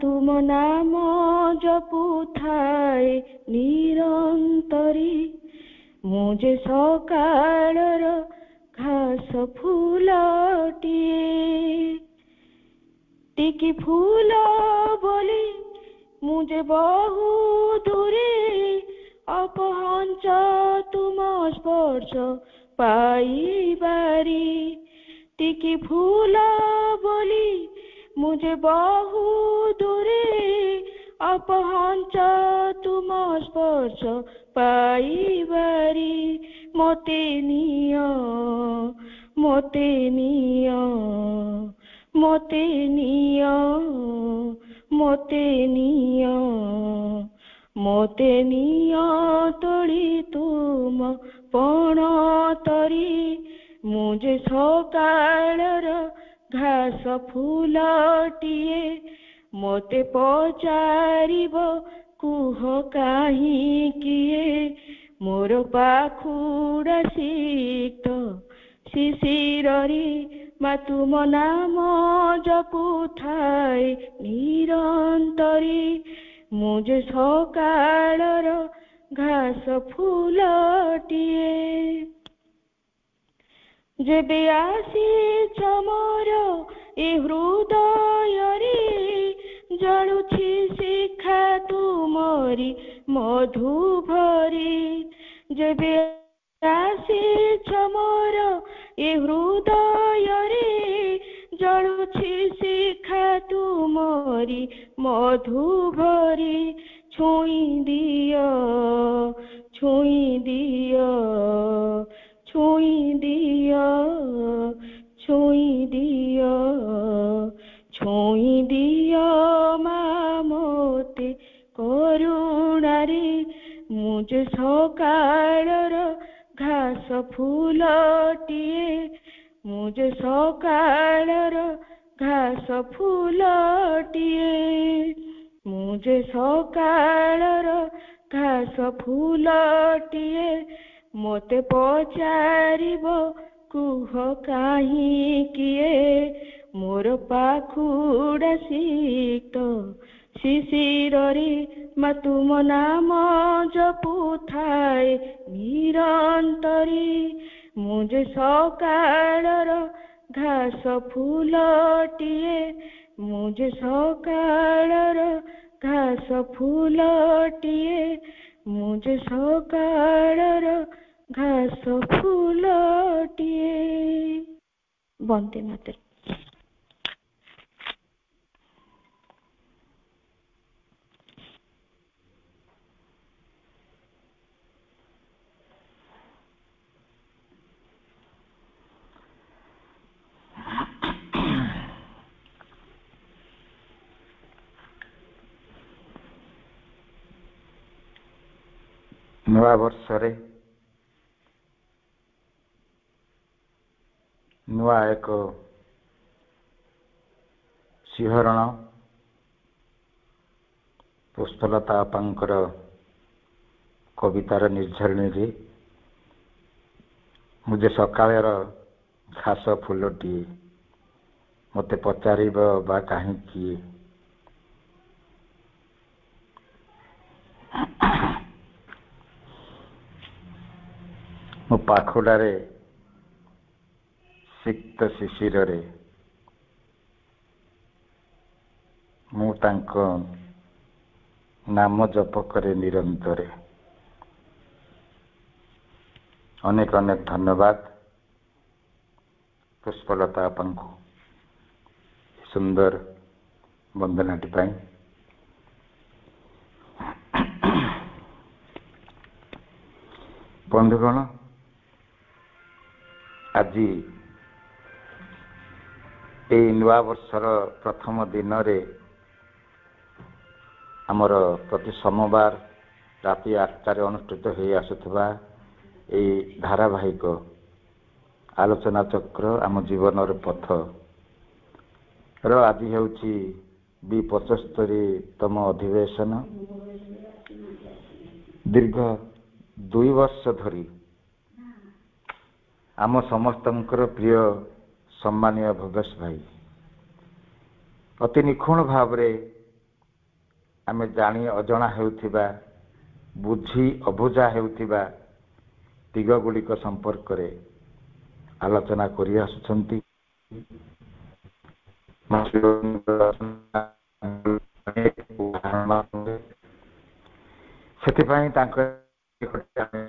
তুম নাম জপুথায় নিরন্তরে ମୁଁ ଯେ ସକାଳର ଘାସ ଫୁଲଟିଏ ଟିକି ଫୁଲ ବୋଲି ମୁଁ ଯେ ବହୁ ଦୂରେ ଅପହଞ୍ଚ ତୁମ ସ୍ପର୍ଶ ପାଇବାରି ଟିକି ଫୁଲ ବୋଲି ମୁଁ ଯେ ବହୁ ଅପହଞ୍ଚ ତୁମ ସ୍ପର୍ଶ ପାଇବାରି ମୋତେ ନିଅ ମୋତେ ନିଅ ମୋତେ ନିଅ ମୋତେ ନିଅ ମୋତେ ନିଅ ତୋଳି ତୁମ ପଣ ତରି ମୁଁ ଯେ ସକାଳର ଘାସ ଫୁଲଟିଏ ମୋତେ ପଚାରିବ କୁହ କାହିଁକିଏ ମୋର ପାଖୁଡ଼ା ଶୀତ ଶିଶିରରେ ମା ତୁମ ନାମ ଜପୁଥାଏ ନିରନ୍ତରୀ ମୁଁ ଯେ ସକାଳର ଘାସ ଫୁଲଟିଏ ଯେବେ ଆସିଛ ମୋର ଏ ହୃଦୟରେ ଜଳୁଛି ଶିଖା ତୁମରି ମଧୁ ଭରି ଯେବେ ଆସିଛ ମୋର ଏ ହୃଦୟରେ ଜଳୁଛି ଶିଖା ତୁମରି ମଧୁ ଭରି ଛୁଇଁ ଦିଅ ଛୁଇଁ ଦିଅ ଛୁଇଁ ଦିଅ ଛୁଇଁ ଦିଅ ଅନ୍ଧକାରର ଘାସ ଫୁଲଟିଏ ମୁଁ ଯେ ସକାଳର ଘାସ ଫୁଲଟିଏ ମୁଁ ଯେ ସକାଳର ଘାସ ଫୁଲଟିଏ ମୋତେ ପଚାରିବ କୁହ କାହିଁକି ମୋର ପାଖୁଡ଼ା ଶୀତ ଶିଶିରରେ মা তুম নাম জপু থাই নিরন্তরি মু যে সকালর ঘাস ফুলটিয়ে মু যে সকালর ঘাস ফুলটিয়ে মু যে সকালর ঘাস ফুলটিয়ে বন্দে মাতর ନୂଆ ନୂଆବର୍ଷରେ ନୂଆ ଏକ ଶିହରଣ ପୁଷ୍ପଲତା ବାପାଙ୍କର କବିତାର ନିର୍ଝରିଣୀରେ ମୁଁ ଯେ ସକାଳର ଘାସ ଫୁଲଟିଏ ମୋତେ ପଚାରିବ ବା କାହିଁକି ମୋ ପାଖୁଡ଼ାରେ ସିକ୍ତ ଶିଶିରରେ ମୁଁ ତାଙ୍କ ନାମ ଜପ କରେ ନିରନ୍ତରେ ଅନେକ ଅନେକ ଧନ୍ୟବାଦ ପୁଷ୍ପଲତା ଆପାଙ୍କୁ ସୁନ୍ଦର ବନ୍ଦନାଟି ପାଇଁ ବନ୍ଧୁଗଣ ଆଜି ଏଇ ନୂଆବର୍ଷର ପ୍ରଥମ ଦିନରେ ଆମର ପ୍ରତି ସୋମବାର ରାତି ଆଠଟାରେ ଅନୁଷ୍ଠିତ ହୋଇ ଆସୁଥିବା ଏଇ ଧାରାବାହିକ ଆଲୋଚନା ଚକ୍ର ଆମ ଜୀବନର ପଥର ଆଜି ହେଉଛି ବି ପଞ୍ଚସ୍ତରୀତମ ଅଧିବେଶନ ଦୀର୍ଘ ଦୁଇ ବର୍ଷ ଧରି ଆମ ସମସ୍ତଙ୍କର ପ୍ରିୟ ସମ୍ମାନୀୟ ଭବେଶ ଭାଇ ଅତି ନିଖୁଣ ଭାବରେ ଆମେ ଜାଣି ଅଜଣା ହେଉଥିବା ବୁଝି ଅବୁଝା ହେଉଥିବା ଦିଗ ଗୁଡ଼ିକ ସମ୍ପର୍କରେ ଆଲୋଚନା କରିଆସୁଛନ୍ତି ସେଥିପାଇଁ ତାଙ୍କ ଆମେ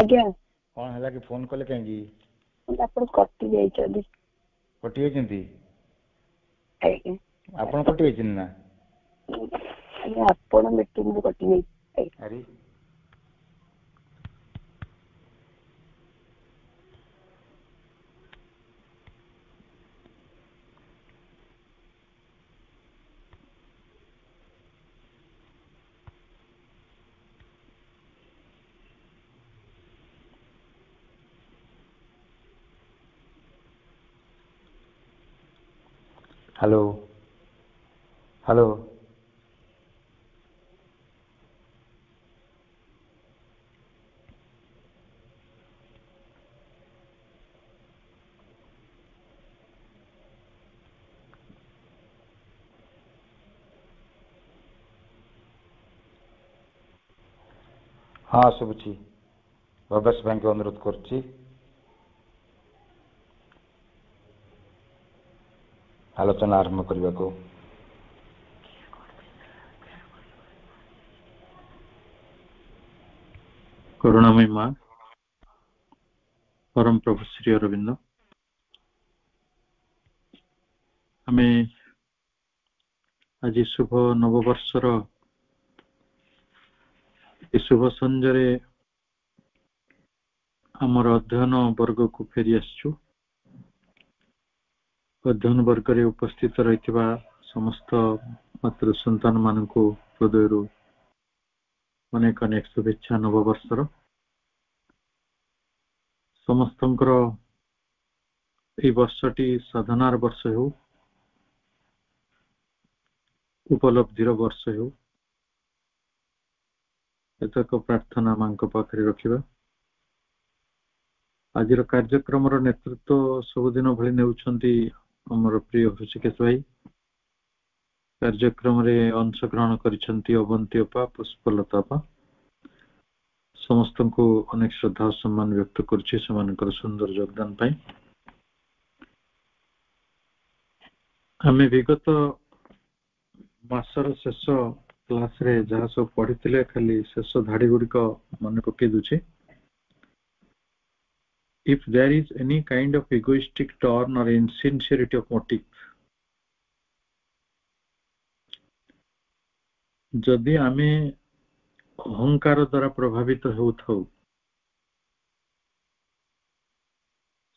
ଆଜ୍ଞା କ'ଣ ହେଲା କି ଫୋନ କଲେ କାହିଁକି ଆପଣ କଟି ଯାଇଛନ୍ତି କଟି ଯାଇଛନ୍ତି ଆପଣ କଟି ଯାଇଛନ୍ତି ନା ଆପଣ ମିଟିଂରୁ କଟି ଯାଇଛି हेलो हेलो हाँ शुभुचि बस बैंक अनुरोध कर ଆଲୋଚନା ଆରମ୍ଭ କରିବାକୁ କରୁଣାମୟୀ ମା ପରମ ପ୍ରଭୁ ଶ୍ରୀ ଅରବିନ୍ଦ ଆମେ ଆଜି ଶୁଭ ନବବର୍ଷର ଏ ଶୁଭ ସଞ୍ଜରେ ଆମର ଅଧ୍ୟୟନ ବର୍ଗକୁ ଫେରି ଆସିଛୁ अध्ययन वर्ग में उपस्थित रही समस्त मात्र सतान मान हृदय अनेक अनेक शुभेच्छा नववर्षर समस्त वर्षटी साधनार वर्ष हो उपलब्धि वर्ष हो एक प्रार्थना मां पाखे रखा आज कार्यक्रम नेतृत्व सबुदिन भेज ଆମର ପ୍ରିୟ ହୃଷିକେଶ ଭାଇ କାର୍ଯ୍ୟକ୍ରମରେ ଅଂଶଗ୍ରହଣ କରିଛନ୍ତି ଅବନ୍ତି ଅପା ପୁଷ୍ପଲତା ଅପା ସମସ୍ତଙ୍କୁ ଅନେକ ଶ୍ରଦ୍ଧା ଓ ସମ୍ମାନ ବ୍ୟକ୍ତ କରୁଛି ସେମାନଙ୍କର ସୁନ୍ଦର ଯୋଗଦାନ ପାଇଁ ଆମେ ବିଗତ ମାସର ଶେଷ କ୍ଲାସରେ ଯାହା ସବୁ ପଢିଥିଲେ ଖାଲି ଶେଷ ଧାଡି ଗୁଡିକ ମନେ ପକେଇ ଦଉଛି if there is any kind of egoistic turn or insincerity of motive যদি আমি অহংকার দ্বারা প্রভাবিত হইThou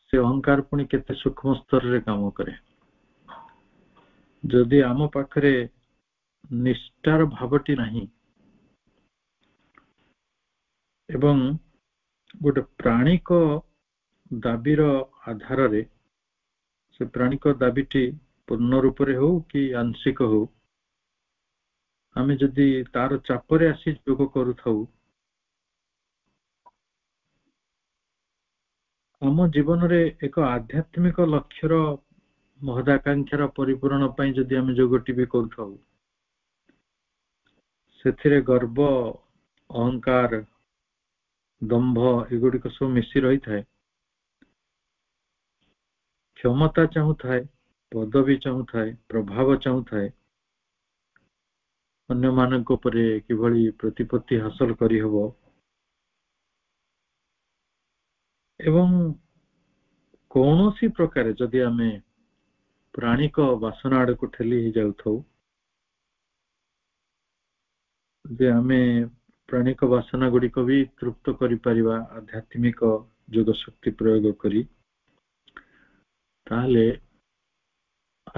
সে অহংকার কোনি কত সূক্ষ্ম স্তরে কাম করে যদি আমো পক্ষে নিষ্ঠার ভাবটি নাহি এবং বড় প্রাণীকে ଦାବିର ଆଧାରରେ ସେ ପ୍ରାଣୀଙ୍କ ଦାବିଟି ପୂର୍ଣ୍ଣ ରୂପରେ ହଉ କି ଆଂଶିକ ହଉ ଆମେ ଯଦି ତାର ଚାପରେ ଆସି ଯୋଗ କରୁଥାଉ ଆମ ଜୀବନରେ ଏକ ଆଧ୍ୟାତ୍ମିକ ଲକ୍ଷ୍ୟର ମହଦାକାଂକ୍ଷାର ପରିପୂରଣ ପାଇଁ ଯଦି ଆମେ ଯୋଗଟି ବି କରୁଥାଉ ସେଥିରେ ଗର୍ବ ଅହଙ୍କାର ଦମ୍ଭ ଏଗୁଡିକ ସବୁ ମିଶି ରହିଥାଏ क्षमता चाहू थाए पदवी चाहू थाए प्रभाव चाहू थाए अन्य मानक परे किभली प्रतिपत्ति हासिल करी हबो एवं कोनोसी प्रकारे जदि आमे प्राणी को वासना आड़ को ठेली हि जाउ थौ जे आमे प्राणी को वासना गुड़ी को भी तृप्त करी परिवा आध्यात्मिक योग शक्ति प्रयोग करी ତାହେଲେ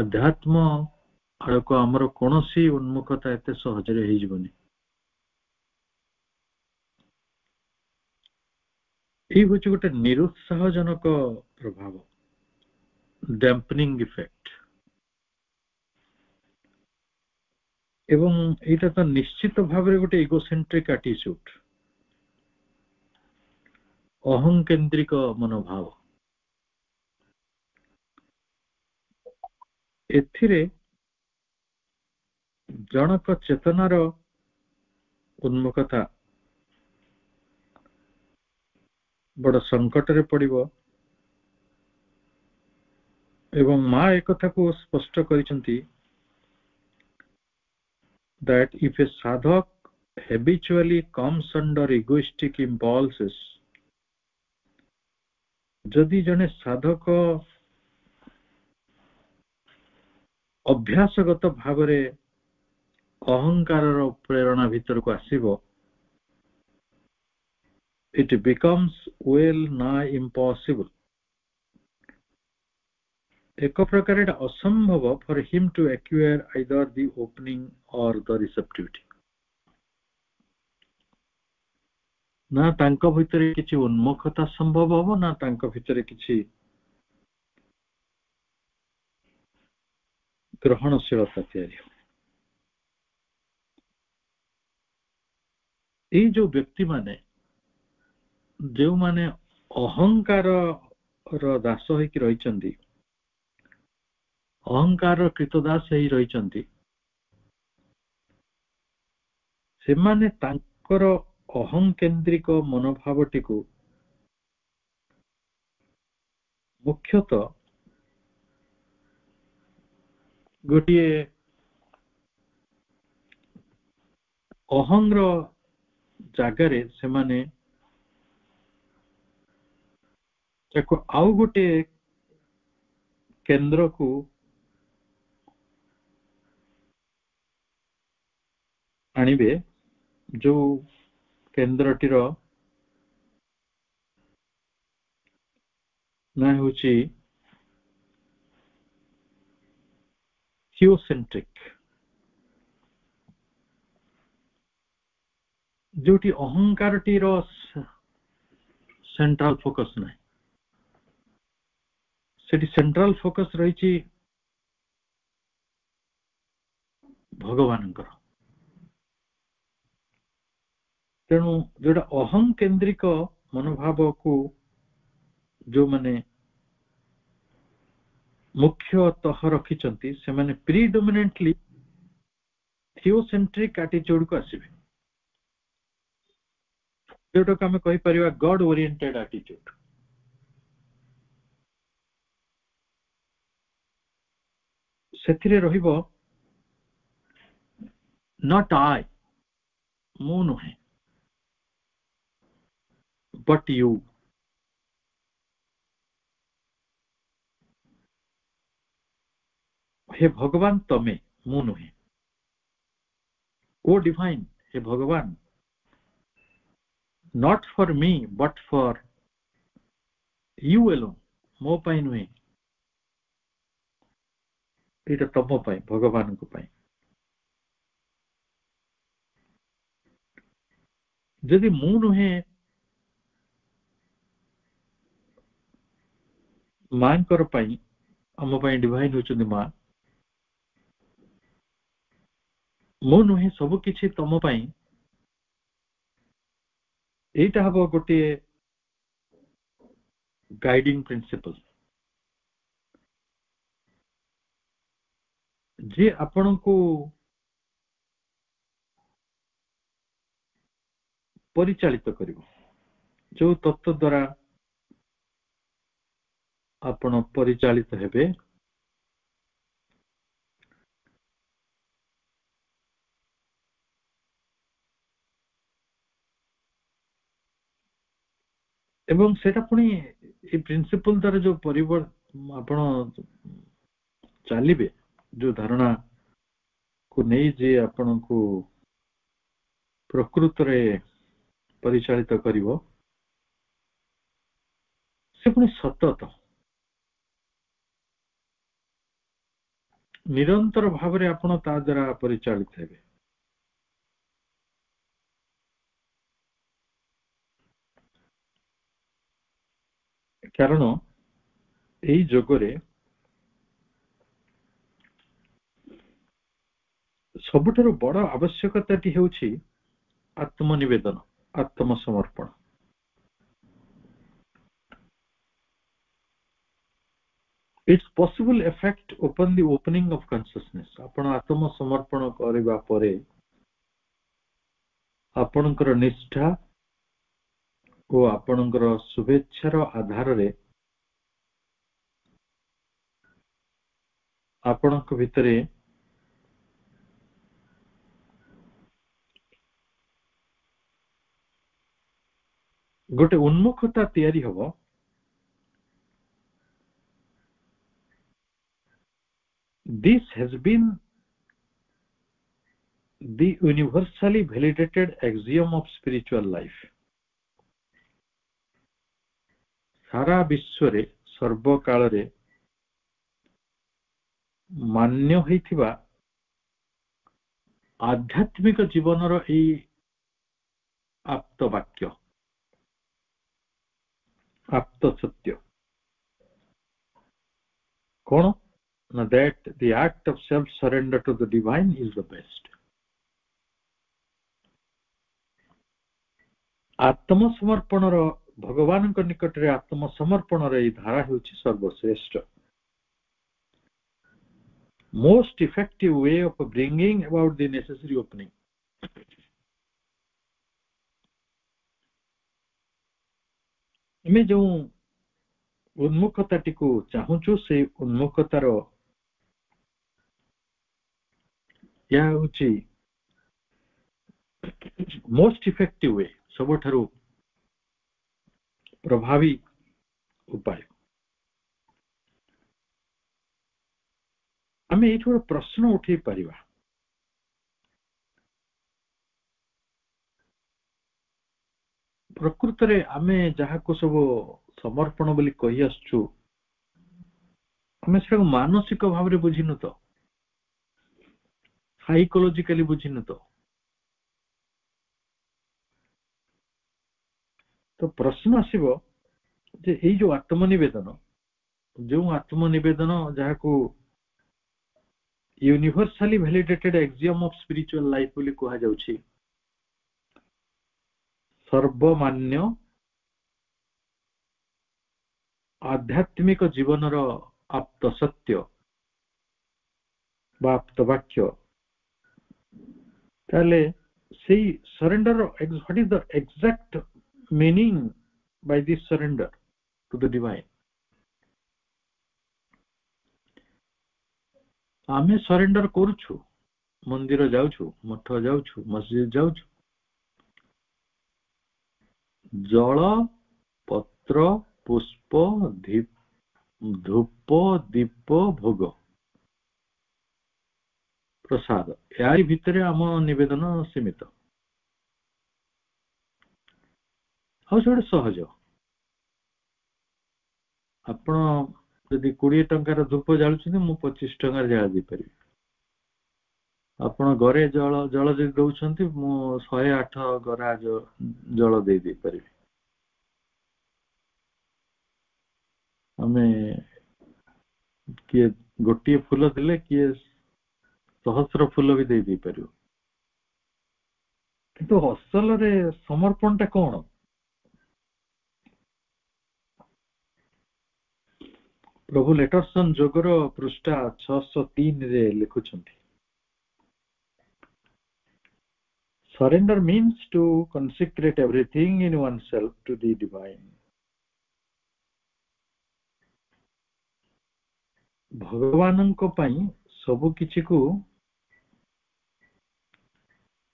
ଆଧ୍ୟାତ୍ମ ଆଡ଼କୁ ଆମର କୌଣସି ଉନ୍ମୁଖତା ଏତେ ସହଜରେ ହେଇଯିବନି ଏଇ ହଉଛି ଗୋଟେ ନିରୁତ୍ସାହ ଜନକ ପ୍ରଭାବ ଡ୍ୟାମ୍ପନିଙ୍ଗ ଇଫେକ୍ଟ ଏବଂ ଏଇଟା ତ ନିଶ୍ଚିତ ଭାବରେ ଗୋଟେ ଇଗୋସେଣ୍ଟ୍ରିକ ଆଟିଚ୍ୟୁଡ୍ ଅହଂକେନ୍ଦ୍ରିକ ମନୋଭାବ ଏଥିରେ ଜଣକ ଚେତନାର ଉନ୍ମୁଖତା ବଡ ସଙ୍କଟରେ ପଡିବ ଏବଂ ମା ଏକଥାକୁ ସ୍ପଷ୍ଟ କରିଛନ୍ତି ଦାଟ ଇଫ୍ ଏ ସାଧକ ହେବିଚୁଆଲି କମ୍ସ ଅଣ୍ଡର ଇଗୋଷ୍ଟିକ ଇମ୍ପଲ୍ସେସ ଯଦି ଜଣେ ସାଧକ অভ্যাসগত ভাবে অহংকারৰ প্ৰেৰণা ভিতৰକୁ আছিব it becomes well nigh impossible একো প্ৰকাৰৰ অসম্ভৱ ফর হিম টু একوير either the opening or the receptivity না তাংকৰ ভিতৰত কিছি উন্মুখতা সম্ভৱ হব না তাংকৰ ভিতৰত কিছি ଗ୍ରହଣଶୀଳତା ତିଆରି ହେବ ଏଇ ଯୋଉ ବ୍ୟକ୍ତିମାନେ ଯେଉଁମାନେ ର ଦାସ ହେଇକି ରହିଛନ୍ତି ଅହଙ୍କାର କୃତ ଦାସ ହେଇ ରହିଛନ୍ତି ସେମାନେ ତାଙ୍କର ଅହଂକେନ୍ଦ୍ରିକ ମନୋଭାବଟିକୁ ମୁଖ୍ୟତଃ ଗୋଟିଏ ଅହଂର ଜାଗାରେ ସେମାନେ ତାକୁ ଆଉ ଗୋଟିଏ କେନ୍ଦ୍ରକୁ ଆଣିବେ ଯୋଉ କେନ୍ଦ୍ରଟିର ନା ହେଉଛି theocentric जोटी अहंकार सेंट्रल फोकस ना सेटी सेंट्रल फोकस रही भगवान तेणु जोटा अहंकेंद्रिक मनोभाव को जो मैंने मुख्यतः रखिंट से प्रिडोमेटली थिओसेट्रिक आटीच्यूड को आसवे जोटा को आम कहीपर गड ओरिएटेड आटीच्यूड से रट आय मु नुहे बट यू हे भगवान तमे मु नुहे ओ डिवाइन हे भगवान not for me but for you एलो मो पाई नुहे एटा तम पाई भगवान को पाई जदि मु नुहे मां आम डिवाइन होती माँ ମୁଁ ନୁହେଁ ସବୁ କିଛି ତମ ପାଇଁ ଏଇଟା ହେବ ଗୋଟିଏ ଗାଇଡିଂ ପ୍ରିନ୍ସିପଲ ଯିଏ ଆପଣଙ୍କୁ ପରିଚାଳିତ କରିବ ଯୋଉ ତତ୍ତ୍ୱ ଦ୍ୱାରା ଆପଣ ପରିଚାଳିତ ହେବେ ଏବଂ ସେଟା ପୁଣି ଏଇ ପ୍ରିନ୍ସିପଲ ଦ୍ୱାରା ଯୋଉ ପରିବର୍ ଆପଣ ଚାଲିବେ ଯୋଉ ଧାରଣା କୁ ନେଇ ଯିଏ ଆପଣଙ୍କୁ ପ୍ରକୃତରେ ପରିଚାଳିତ କରିବ ସେ ପୁଣି ସତତ ନିରନ୍ତର ଭାବରେ ଆପଣ ତା ଦ୍ୱାରା ପରିଚାଳିତ ହେବେ কারণ এই যোগরে ସବୁଠାରୁ ବଡ଼ ଆବଶ୍ୟକତାଟି ହେଉଛି ଆତ୍ମନିବେଦନ ଆତ୍ମସମର୍ପଣ it's possible effect open the opening of consciousness ଆପଣ ଆତ୍ମସମର୍ପଣ କରିବା ପରେ ଆପଣଙ୍କର ନିଷ୍ଠା ଓ ଆପଣଙ୍କର ଶୁଭେଚ୍ଛାର ଆଧାରରେ ଆପଣଙ୍କ ଭିତରେ ଗୋଟେ ଉନ୍ମୁଖତା ତିଆରି ହେବ this has been the universally validated axiom of spiritual life ସାରା ବିଶ୍ୱରେ ସର୍ବକାଳରେ ମାନ୍ୟ ହୋଇଥିବା ଆଧ୍ୟାତ୍ମିକ ଜୀବନର ଏଇ ଆପ୍ତବାକ୍ୟ ଆପ୍ତ ସତ୍ୟ କ'ଣ ନା that the act of self surrender to the divine is the best ଆତ୍ମସମର୍ପଣର भगवान निकट में आत्मसमर्पण धारा हूँ सर्वश्रेष्ठ most effective way of bringing about the necessary opening आम जो उन्मुखता टी चाहू से उन्मुखतार यह हूँ मोस्ट इफेक्टिव वे सबुठ प्रभावी उपाय ଆମେ ଏଇଠି ଗୋଟେ ପ୍ରଶ୍ନ ଉଠେଇ ପାରିବା ପ୍ରକୃତରେ ଆମେ ଯାହାକୁ ସବୁ ସମର୍ପଣ ବୋଲି କହିଆସୁଛୁ ଆମେ ସେଟାକୁ ମାନସିକ ଭାବରେ ବୁଝିନୁ ତ ସାଇକୋଲୋଜିକାଲି ବୁଝିନୁ ତ ତ ପ୍ରଶ୍ନ ଆସିବ ଯେ ଏଇ ଯୋଉ ଆତ୍ମନିବେଦନ ଯେଉଁ ଆତ୍ମନିବେଦନ ଯାହାକୁ universally validated axiom of spiritual life ବୋଲି କୁହାଯାଉଛି ସର୍ବମାନ୍ୟ ଆଧ୍ୟାତ୍ମିକ ଜୀବନର ଆପ୍ତ ସତ୍ୟ ବା ଆପ୍ତ ବାକ୍ୟ ତାହେଲେ ସେଇ surrender what is the exact meaning by this surrender to the divine आमे सरेंडर करुछु मंदिर जाउछु मठ जाउछु मस्जिद जाउछु जल पत्र पुष्प धूप दीप भोग प्रसाद यारी भितरे आम निवेदन सीमित ଆଉ ସେଇଟା ସହଜ ଆପଣ ଯଦି କୋଡ଼ିଏ ଟଙ୍କାର ଧୂପ ଜାଳୁଛନ୍ତି ମୁଁ ପଚିଶ ଟଙ୍କାରେ ଜାଳ ଦେଇପାରିବି ଆପଣ ଘରେ ଜଳ ଜଳ ଯଦି ଦେଉଛନ୍ତି ମୁଁ ଶହେ ଆଠ ଗରା ଜଳ ଦେଇ ଦେଇପାରିବି ଆମେ କିଏ ଗୋଟିଏ ଫୁଲ ଦେଲେ କିଏ ସହସ୍ର ଫୁଲ ବି ଦେଇ ଦେଇପାରିବ କିନ୍ତୁ ହସଲରେ ସମର୍ପଣଟା କ'ଣ ପ୍ରଭୁ ଲେଟରସନ୍ ଯୋଗର ପୃଷ୍ଠା ଛଅଶହ ତିନିରେ ଲେଖୁଛନ୍ତି surrender means to consecrate everything in oneself to the divine ଭଗବାନଙ୍କ ପାଇଁ ସବୁ କିଛିକୁ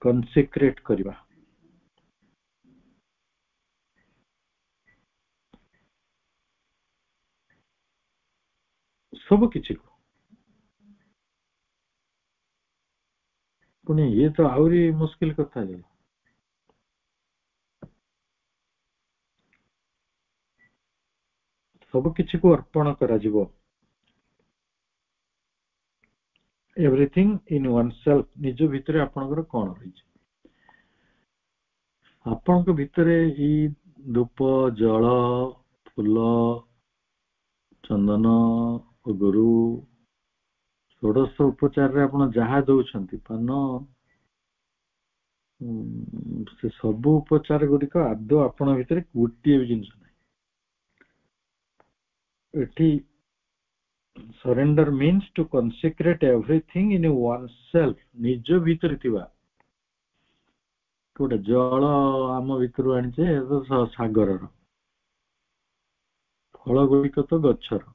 କନସିକ୍ରେଟ କରିବା ସବୁ କିଛିକୁ ପୁଣି ଇଏ ତ ଆହୁରି ମୁସ୍କିଲ କଥା ହେଲା ସବୁ କିଛିକୁ ଅର୍ପଣ କରାଯିବ ଏଭ୍ରିଥିଙ୍ଗ ଇନ୍ ୱାନ୍ ସେଲ୍ଫ ନିଜ ଭିତରେ ଆପଣଙ୍କର କଣ ରହିଛି ଆପଣଙ୍କ ଭିତରେ ଏଇ ଧୂପ ଜଳ ଫୁଲ ଚନ୍ଦନ ଗୁରୁ ଷୋଡ଼ଶ ଉପଚାରରେ ଆପଣ ଯାହା ଦଉଛନ୍ତି ପାନ ସେ ସବୁ ଉପଚାର ଗୁଡିକ ଆଦୌ ଆପଣ ଭିତରେ ଗୋଟିଏ ବି ଜିନିଷ ନାହିଁ ଏଠି surrender means to consecrate everything in oneself ନିଜ ଭିତରେ ଥିବା ଗୋଟେ ଜଳ ଆମ ଭିତରୁ ଆଣିଛେ ସାଗରର ଫଳ ଗୁଡିକ ତ ଗଛର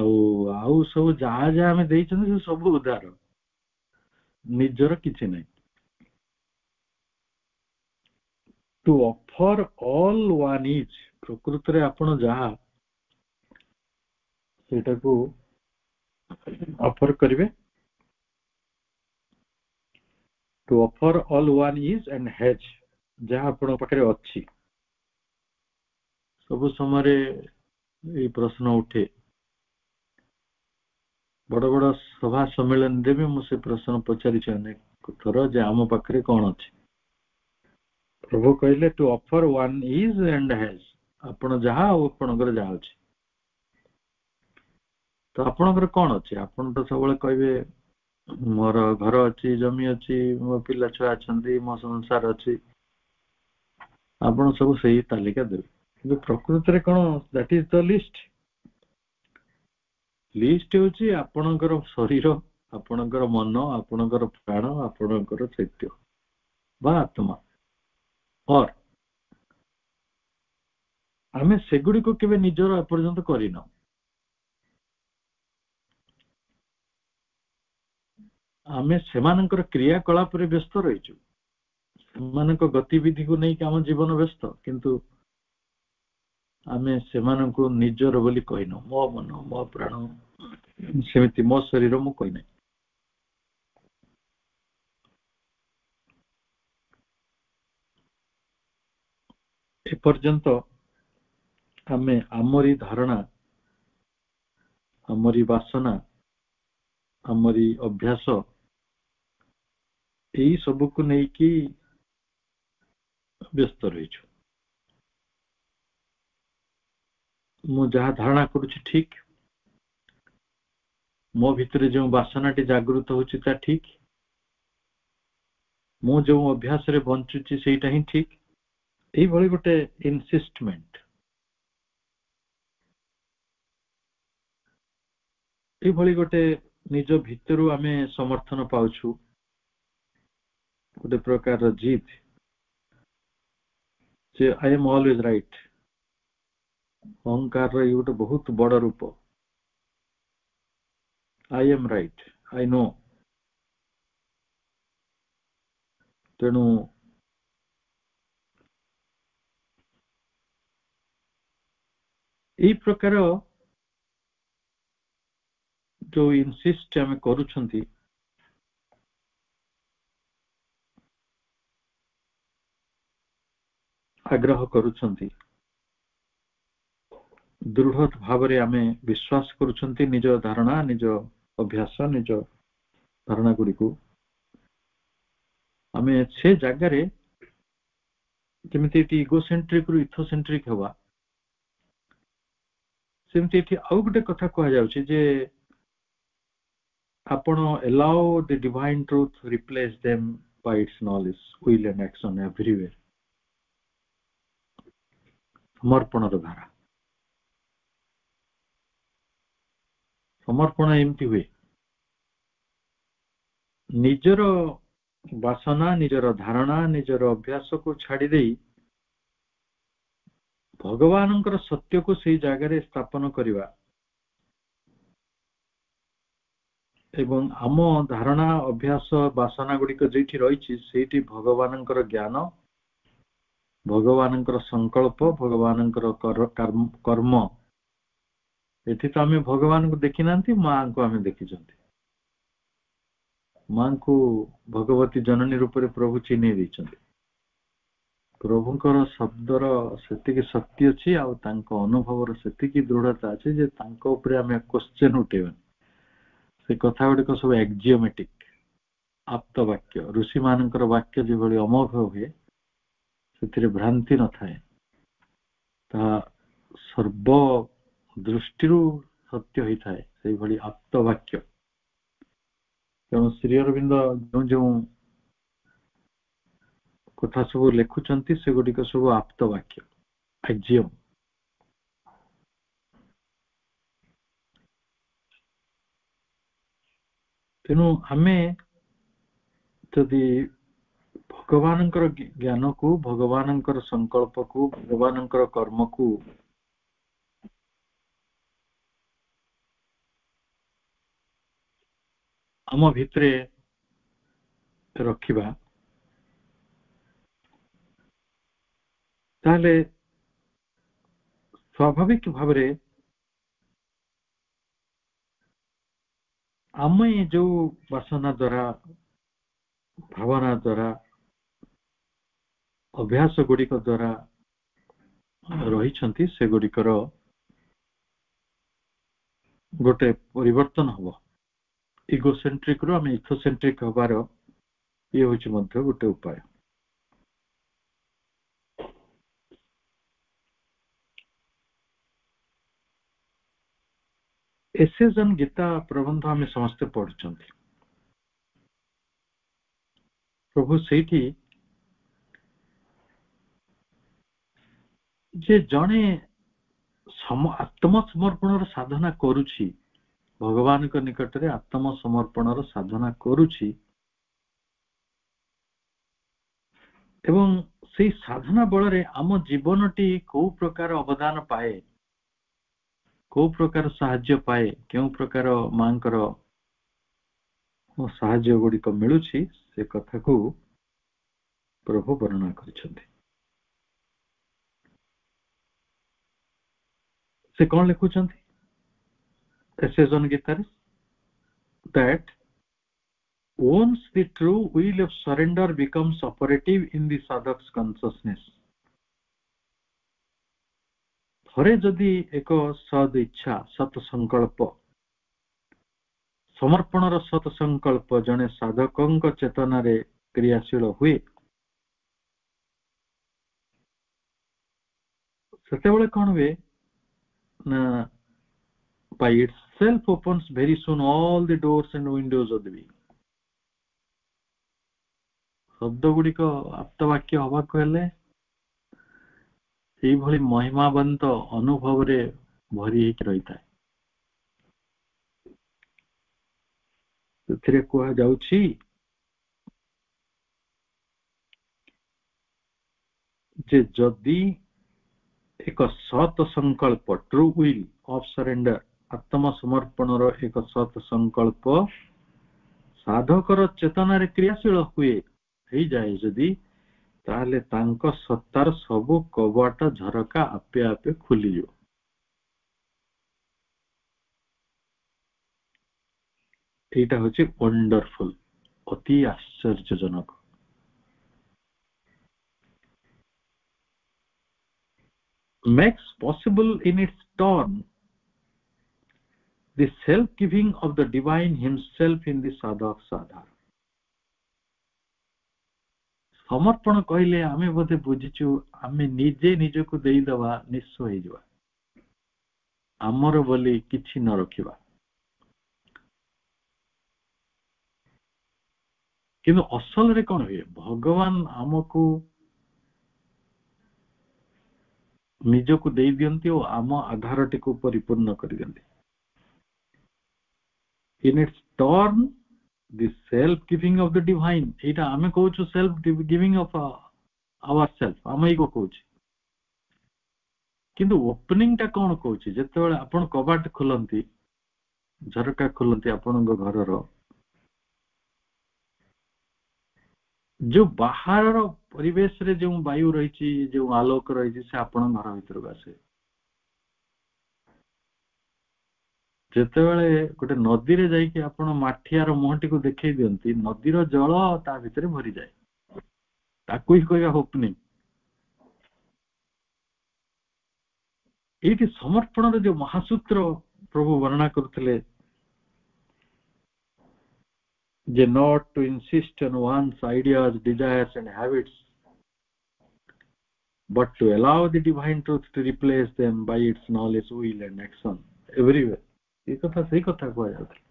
ଆଉ ଆଉ ସବୁ ଯାହା ଯାହା ଆମେ ଦେଇଛନ୍ତି ସେ ସବୁ ଉଦାର ନିଜର କିଛି ନାହିଁ to offer all one is ପ୍ରକୃତରେ ଆପଣ ଯାହା ସେଇଟାକୁ ଅଫର୍ କରିବେ to offer all one is and has ଯାହା ଆପଣଙ୍କ ପାଖରେ ଅଛି ସବୁ ସମୟରେ ଏଇ ପ୍ରଶ୍ନ ଉଠେ ବଡ଼ ବଡ଼ ସଭା ସମ୍ମିଳନୀରେ ବି ମୁଁ ସେ ପ୍ରଶ୍ନ ପଚାରିଛି ଅନେକ ଥର ଯେ ଆମ ପାଖରେ କଣ ଅଛି ପ୍ରଭୁ କହିଲେ to offer one is and has ଆପଣ ଯାହା ଆଉ ଆପଣଙ୍କର ଯାହା ଅଛି ତ ଆପଣଙ୍କର କଣ ଅଛି ଆପଣ ତ ସବୁବେଳେ କହିବେ ମୋର ଘର ଅଛି ଜମି ଅଛି ମୋ ପିଲା ଛୁଆ ଅଛନ୍ତି ମୋ ସଂସାର ଅଛି ଆପଣ ସବୁ ସେଇ ତାଲିକା ଦେବେ କିନ୍ତୁ ପ୍ରକୃତରେ କଣ that is the list list ହେଉଛି ଆପଣଙ୍କର ଶରୀର ଆପଣଙ୍କର ମନ ଆପଣଙ୍କର ପ୍ରାଣ ଆପଣଙ୍କର ଚୈତ୍ୟ ବା ଆତ୍ମା ଅର୍ ଆମେ ସେଗୁଡ଼ିକୁ କେବେ ନିଜର ଏପର୍ଯ୍ୟନ୍ତ କରିନ ଆମେ ସେମାନଙ୍କର କ୍ରିୟାକଳାପରେ ବ୍ୟସ୍ତ ରହିଛୁ ସେମାନଙ୍କ ଗତିବିଧିକୁ ନେଇକି ଆମ ଜୀବନ ବ୍ୟସ୍ତ କିନ୍ତୁ ଆମେ ସେମାନଙ୍କୁ ନିଜର ବୋଲି କହିନୁ ମୋ ମନ ମୋ ପ୍ରାଣ ସେମିତି ମୋ ଶରୀର ମୁଁ କହିନାହିଁ ଏପର୍ଯ୍ୟନ୍ତ ଆମେ ଆମରି ଧାରଣା ଆମରି ବାସନା ଆମରି ଅଭ୍ୟାସ ଏଇ ସବୁକୁ ନେଇକି ବ୍ୟସ୍ତ ରହିଛୁ ମୁଁ ଯାହା ଧାରଣା କରୁଛି ଠିକ୍ ମୋ ଭିତରେ ଯେଉଁ ବାସନାଟି ଜାଗୃତ ହେଉଛି ତା ଠିକ୍ ମୁଁ ଯେଉଁ ଅଭ୍ୟାସରେ ବଞ୍ଚୁଛି ସେଇଟା ହିଁ ଠିକ୍ ଏଇଭଳି ଗୋଟେ ଇନସିଷ୍ଟମେଣ୍ଟ ଏଇଭଳି ଗୋଟେ ନିଜ ଭିତରୁ ଆମେ ସମର୍ଥନ ପାଉଛୁ ଗୋଟେ ପ୍ରକାରର ଜିଦ୍ ଯେ ଆଇ ଏମ୍ ଅଲୱେଜ୍ ରାଇଟ୍ ଓଙ୍କାରର ଇଏ ଗୋଟେ ବହୁତ ବଡ ରୂପ I am right I know ତେଣୁ ଏଇ ପ୍ରକାର ଯୋଉ ଇନସିଷ୍ଟ ଆମେ କରୁଛନ୍ତି ଆଗ୍ରହ କରୁଛନ୍ତି ଦୃଢ଼ ଭାବରେ ଆମେ ବିଶ୍ୱାସ କରୁଛନ୍ତି ନିଜ ଧାରଣା ନିଜ ଅଭ୍ୟାସ ନିଜ ଧାରଣା ଗୁଡ଼ିକୁ ଆମେ ସେ ଜାଗାରେ ଯେମିତି ଏଠି ଇଗୋ ସେଣ୍ଟ୍ରିକ୍ରୁ ଇଥୋ ସେଣ୍ଟ୍ରିକ୍ ହେବା ସେମିତି ଏଠି ଆଉ ଗୋଟେ କଥା କୁହାଯାଉଛି ଯେ ଆପଣ allow the divine truth replace them by its knowledge will and action everywhere ସମର୍ପଣର ଧାରା ସମର୍ପଣ ଏମିତି ହୁଏ ନିଜର ବାସନା ନିଜର ଧାରଣା ନିଜର ଅଭ୍ୟାସକୁ ଛାଡି ଦେଇ ଭଗବାନଙ୍କର ସତ୍ୟକୁ ସେଇ ଜାଗାରେ ସ୍ଥାପନ କରିବା ଏବଂ ଆମ ଧାରଣା ଅଭ୍ୟାସ ବାସନା ଗୁଡିକ ଯେଉଁଠି ରହିଛି ସେଇଠି ଭଗବାନଙ୍କର ଜ୍ଞାନ ଭଗବାନଙ୍କର ସଂକଳ୍ପ ଭଗବାନଙ୍କର କର୍ମ ଏଠି ତ ଆମେ ଭଗବାନଙ୍କୁ ଦେଖିନାହାନ୍ତି ମାଙ୍କୁ ଆମେ ଦେଖିଛନ୍ତି ମାଙ୍କୁ ଭଗବତୀ ଜନନୀ ରୂପରେ ପ୍ରଭୁ ଚିହ୍ନେଇ ଦେଇଛନ୍ତି ପ୍ରଭୁଙ୍କର ଶବ୍ଦର ସେତିକି ଶକ୍ତି ଅଛି ଆଉ ତାଙ୍କ ଅନୁଭବର ସେତିକି ଦୃଢ଼ତା ଅଛି ଯେ ତାଙ୍କ ଉପରେ ଆମେ କ୍ୱେଶ୍ଚେନ୍ ଉଠେଇବାନି ସେ କଥା ଗୁଡ଼ିକ ସବୁ ଏକ୍ଜିଓମେଟିକ୍ ଆପ୍ତ ବାକ୍ୟ ଋଷିମାନଙ୍କର ବାକ୍ୟ ଯେଭଳି ଅମୋଘ ହୁଏ ସେଥିରେ ଭ୍ରାନ୍ତି ନଥାଏ ତାହା ସର୍ବ ଦୃଷ୍ଟିରୁ ସତ୍ୟ ହେଇଥାଏ ସେଇଭଳି ଆପ୍ତବାକ୍ୟ ତେଣୁ ଶ୍ରୀ ଅରବିନ୍ଦ ଯେଉଁ ଯେଉଁ କଥା ସବୁ ଲେଖୁଛନ୍ତି ସେଗୁଡିକ ସବୁ ଆପ୍ତବାକ୍ୟ ଆଜି ତେଣୁ ଆମେ ଯଦି ଭଗବାନଙ୍କର ଜ୍ଞାନକୁ ଭଗବାନଙ୍କର ସଂକଳ୍ପକୁ ଭଗବାନଙ୍କର କର୍ମକୁ ଆମ ଭିତରେ ରଖିବା ତାହେଲେ ସ୍ୱାଭାବିକ ଭାବରେ ଆମେ ଯୋଉ ବାସନା ଦ୍ୱାରା ଭାବନା ଦ୍ୱାରା ଅଭ୍ୟାସ ଗୁଡିକ ଦ୍ୱାରା ରହିଛନ୍ତି ସେଗୁଡିକର ଗୋଟେ ପରିବର୍ତ୍ତନ ହବ ଇଗୋସେଣ୍ଟ୍ରିକରୁ ଆମେ ଇଥୋସେଣ୍ଟ୍ରିକ ହବାର ଇଏ ହଉଛି ମଧ୍ୟ ଗୋଟେ ଉପାୟ ଏସେଜନ ଗୀତା ପ୍ରବନ୍ଧ ଆମେ ସମସ୍ତେ ପଢୁଛନ୍ତି ପ୍ରଭୁ ସେଇଠି ଯେ ଜଣେ ଆତ୍ମସମର୍ପଣର ସାଧନା କରୁଛି ଭଗବାନଙ୍କ ନିକଟରେ ଆତ୍ମ ସମର୍ପଣର ସାଧନା କରୁଛି ଏବଂ ସେଇ ସାଧନା ବଳରେ ଆମ ଜୀବନଟି କୋଉ ପ୍ରକାର ଅବଦାନ ପାଏ କୋଉ ପ୍ରକାର ସାହାଯ୍ୟ ପାଏ କେଉଁ ପ୍ରକାର ମାଙ୍କର ସାହାଯ୍ୟ ଗୁଡିକ ମିଳୁଛି ସେ କଥାକୁ ପ୍ରଭୁ ବର୍ଣ୍ଣନା କରିଛନ୍ତି ସେ କଣ ଲେଖୁଛନ୍ତି says on guitarist that once the true will of surrender becomes operative in the sadhak's consciousness ଥରେ ଯଦି ଏକ ସଦ୍ ଇଚ୍ଛା ସତ ସଂକଳ୍ପ ସମର୍ପଣର ସତ ସଂକଳ୍ପ ଜଣେ ସାଧକଙ୍କ ଚେତନାରେ କ୍ରିୟାଶୀଳ ହୁଏ ସେତେବେଳେ କ'ଣ ହୁଏ ନା by its self opens very soon all the doors and windows of the being शब्द गुड़िक आप्तवाक्य हवाक महिमावंत अनुभव भरी है रही था जदि एक सत संकल्प ट्रु विल ऑफ सरेंडर ଆତ୍ମସମର୍ପଣର ଏକ ସତ ସଂକଳ୍ପ ସାଧକର ଚେତନାରେ କ୍ରିୟାଶୀଳ ହୁଏ ହେଇଯାଏ ଯଦି ତାହେଲେ ତାଙ୍କ ସତ୍ତାର ସବୁ କବାଟ ଝରକା ଆପେ ଆପେ ଖୋଲିଯିବ ଏଇଟା ହଉଛି ୱଣ୍ଡରଫୁଲ ଅତି ଆଶ୍ଚର୍ଯ୍ୟଜନକ makes possible in its turn the self-giving of the divine himself in the sadhav sadhara. ସମର୍ପଣ କହିଲେ ଆମେ ବୋଧେ ବୁଝିଛୁ ଆମେ ନିଜେ ନିଜକୁ ଦେଇଦେବା ନିଃସ୍ୱ ହେଇଯିବା ଆମର ବୋଲି କିଛି ନ ରଖିବା କିନ୍ତୁ ଅସଲରେ କ'ଣ ହୁଏ ଭଗବାନ ଆମକୁ ନିଜକୁ ଦେଇ ଦିଅନ୍ତି ଓ ଆମ ଆଧାରଟିକୁ ପରିପୂର୍ଣ୍ଣ କରିଦିଅନ୍ତି in its turn the self giving of the divine eta ame kochu self giving of uh, ourself amaigo kochu କିନ୍ତୁ ଓପନିଂଟା କ'ଣ କହୁଛି ଯେତେବେଳେ ଆପଣ କବାଟ ଖୋଲନ୍ତି ଝରକା ଖୋଲନ୍ତି ଆପଣଙ୍କ ଘରର ଯୋଉ ବାହାରର ପରିବେଶରେ ଯେଉଁ ବାୟୁ ରହିଛି ଯେଉଁ ଆଲୋକ ରହିଛି ସେ ଆପଣଙ୍କ ଘର ଭିତରକୁ ଆସେ ଯେତେବେଳେ ଗୋଟେ ନଦୀରେ ଯାଇକି ଆପଣ ମାଠିଆର ମୁହଁଟିକୁ ଦେଖେଇ ଦିଅନ୍ତି ନଦୀର ଜଳ ତା ଭିତରେ ଭରିଯାଏ ତାକୁ ହିଁ କହିବା ହୋପନିଂ ଏଇଠି ସମର୍ପଣର ଯୋଉ ମହାସୂତ୍ର ପ୍ରଭୁ ବର୍ଣ୍ଣନା କରୁଥିଲେ ଯେ not to insist on one's ideas desires and habits but to allow the divine truth to replace them by its knowledge will and action everywhere ଏକଥା ସେଇ କଥା କୁହାଯାଉଥିଲା